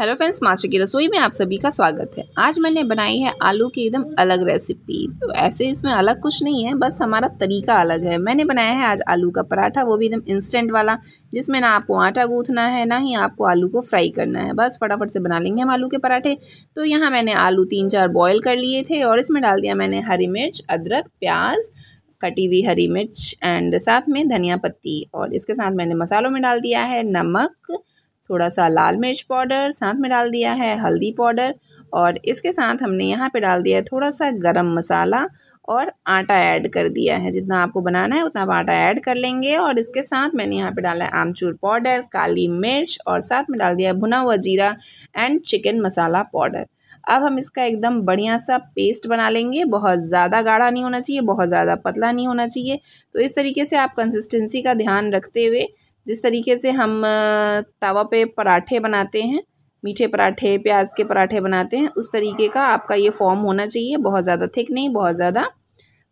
hello friends master की रसोई में आप सभी का स्वागत है आज मैंने बनाई है आलू की एकदम अलग रेसिपी तो ऐसे इसमें अलग कुछ नहीं है बस हमारा तरीका अलग है मैंने बनाया है आज आलू का पराठा वो भी एकदम इंस्टेंट वाला जिसमें ना आपको आटा गूंथना है ना ही आपको आलू को फ्राई करना है बस फटाफट से बना लेंगे हम आलू के पराठे तो यहाँ मैंने आलू तीन चार बॉयल कर लिए थे और इसमें डाल दिया मैंने हरी मिर्च अदरक प्याज कटी हुई हरी मिर्च एंड साथ में धनिया पत्ती और इसके साथ मैंने मसालों में डाल दिया है नमक थोड़ा सा लाल मिर्च पाउडर साथ में डाल दिया है हल्दी पाउडर और इसके साथ हमने यहाँ पे डाल दिया है थोड़ा सा गरम मसाला और आटा ऐड कर दिया है जितना आपको बनाना है उतना आप आटा ऐड कर लेंगे और इसके साथ मैंने यहाँ पे डाला है आमचूर पाउडर काली मिर्च और साथ में डाल दिया है भुना हुआ जीरा एंड चिकन मसाला पाउडर अब हम इसका एकदम बढ़िया सा पेस्ट बना लेंगे बहुत ज़्यादा गाढ़ा नहीं होना चाहिए बहुत ज़्यादा पतला नहीं होना चाहिए तो इस तरीके से आप कंसिस्टेंसी का ध्यान रखते हुए जिस तरीके से हम तवा पे पराठे बनाते हैं मीठे पराठे प्याज के पराठे बनाते हैं उस तरीके का आपका ये फॉर्म होना चाहिए बहुत ज़्यादा थिक नहीं बहुत ज़्यादा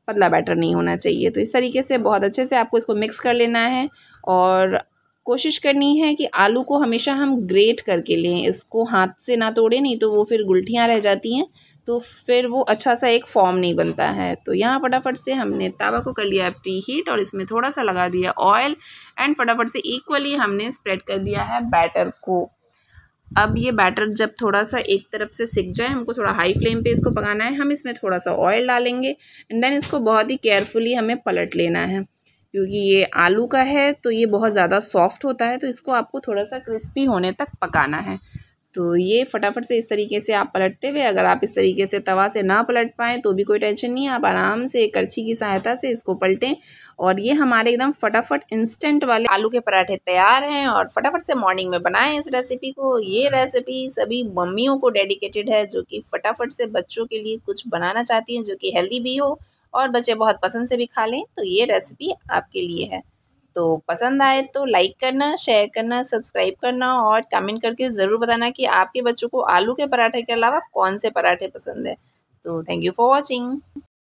पतला बैटर नहीं होना चाहिए तो इस तरीके से बहुत अच्छे से आपको इसको मिक्स कर लेना है और कोशिश करनी है कि आलू को हमेशा हम ग्रेट करके लें इसको हाथ से ना तोड़े नहीं तो वो फिर गुलटियाँ रह जाती हैं तो फिर वो अच्छा सा एक फॉर्म नहीं बनता है तो यहाँ फटाफट से हमने तावा को कर लिया है प्री हीट और इसमें थोड़ा सा लगा दिया ऑयल एंड फटाफट से इक्वली हमने स्प्रेड कर दिया है बैटर को अब ये बैटर जब थोड़ा सा एक तरफ से सिक जाए हमको थोड़ा हाई फ्लेम पे इसको पकाना है हम इसमें थोड़ा सा ऑयल डालेंगे एंड देन इसको बहुत ही केयरफुली हमें पलट लेना है क्योंकि ये आलू का है तो ये बहुत ज़्यादा सॉफ्ट होता है तो इसको आपको थोड़ा सा क्रिस्पी होने तक पकाना है तो ये फटाफट से इस तरीके से आप पलटते हुए अगर आप इस तरीके से तवा से ना पलट पाएँ तो भी कोई टेंशन नहीं है आप आराम से करछी की सहायता से इसको पलटें और ये हमारे एकदम फटाफट इंस्टेंट वाले आलू के पराठे तैयार हैं और फटाफट से मॉर्निंग में बनाएं इस रेसिपी को ये रेसिपी सभी मम्मियों को डेडिकेटेड है जो कि फटाफट से बच्चों के लिए कुछ बनाना चाहती हैं जो कि हेल्दी भी हो और बच्चे बहुत पसंद से भी खा लें तो ये रेसिपी आपके लिए है तो पसंद आए तो लाइक करना शेयर करना सब्सक्राइब करना और कमेंट करके ज़रूर बताना कि आपके बच्चों को आलू के पराठे के अलावा कौन से पराठे पसंद है तो थैंक यू फॉर वॉचिंग